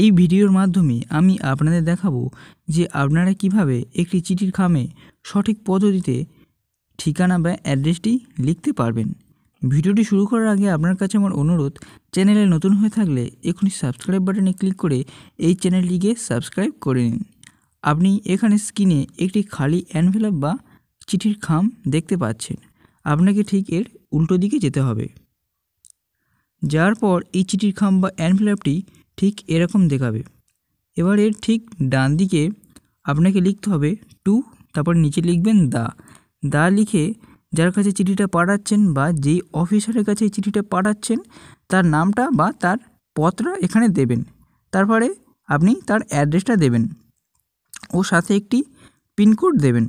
এই ভিডিওর মাধ্যমে আমি আপনাদের দেখাবো যে আপনারা কিভাবে একটি চিঠির খামে সঠিক পদ্ধতিতে ঠিকানা বা অ্যাড্রেসটি লিখতে পারবেন ভিডিওটি শুরু করার আগে আপনার কাছে আমার অনুরোধ চ্যানেলে নতুন হয়ে থাকলে এখনই সাবস্ক্রাইব বাটনে ক্লিক করে এই চ্যানেলটিকে সাবস্ক্রাইব করে নিন আপনি এখানে স্ক্রিনে একটি খালি অ্যানভেলপ বা চিঠির খাম দেখতে পাচ্ছেন আপনাকে ঠিক এর উল্টো দিকে যেতে হবে যার পর এই চিঠির খাম বা অ্যানভেলপটি ঠিক এরকম দেখাবে এবার এর ঠিক ডান দিকে আপনাকে লিখতে হবে টু তারপর নিচে লিখবেন দা দা লিখে যার কাছে চিঠিটা পাঠাচ্ছেন বা যেই অফিসারের কাছে চিঠিটা পাঠাচ্ছেন তার নামটা বা তার পত্র এখানে দেবেন তারপরে আপনি তার অ্যাড্রেসটা দেবেন ও সাথে একটি পিনকোড দেবেন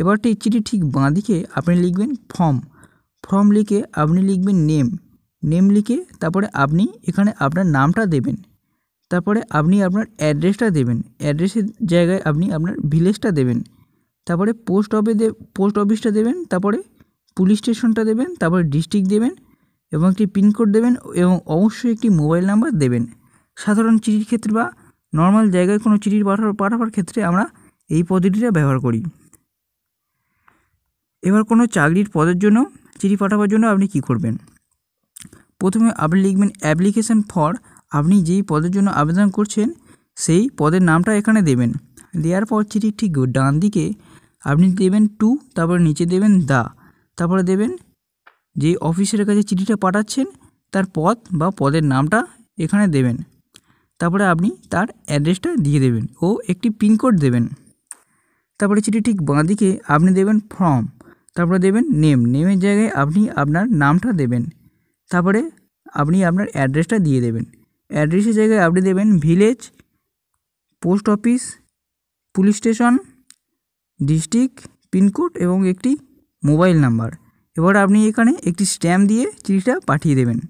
এবারটি চিঠি ঠিক বাঁদিকে আপনি লিখবেন ফর্ম ফর্ম লিখে আপনি লিখবেন নেম নেম লিখে তারপরে আপনি এখানে আপনার নামটা দেবেন তারপরে আপনি আপনার অ্যাড্রেসটা দেবেন অ্যাড্রেসের জায়গায় আপনি আপনার ভিলেজটা দেবেন তারপরে পোস্ট অফিস পোস্ট অফিসটা দেবেন তারপরে পুলিশ স্টেশনটা দেবেন তারপরে ডিস্ট্রিক্ট দেবেন এবং একটি পিনকোড দেবেন এবং অবশ্যই একটি মোবাইল নাম্বার দেবেন সাধারণ চিঠির ক্ষেত্রে বা নর্মাল জায়গায় কোনো চিঠির পাঠা পাঠাবার ক্ষেত্রে আমরা এই পদ্ধতিটা ব্যবহার করি এবার কোনো চাকরির পদের জন্য চিঠি পাঠাবার জন্য আপনি কি করবেন প্রথমে আপনি লিখবেন অ্যাপ্লিকেশান ফর আপনি যেই পদের জন্য আবেদন করছেন সেই পদের নামটা এখানে দেবেন দেওয়ার পর চিঠির ঠিক ডান দিকে আপনি দেবেন টু তারপরে নিচে দেবেন দা তারপরে দেবেন যে অফিসের কাছে চিঠিটা পাঠাচ্ছেন তার পদ বা পদের নামটা এখানে দেবেন তারপরে আপনি তার অ্যাড্রেসটা দিয়ে দেবেন ও একটি পিনকোড দেবেন তারপরে চিঠি ঠিক বাঁ দিকে আপনি দেবেন ফর্ম তারপরে দেবেন নেম নেমের জায়গায় আপনি আপনার নামটা দেবেন দাবরে আপনি আপনার অ্যাড্রেসটা দিয়ে দেবেন অ্যাড্রেসের জায়গায় আপডেট দেবেন village post office police station district pin code এবং একটি মোবাইল নাম্বার এবারে আপনি এখানে একটি স্ট্যাম্প দিয়ে চিঠিটা পাঠিয়ে দেবেন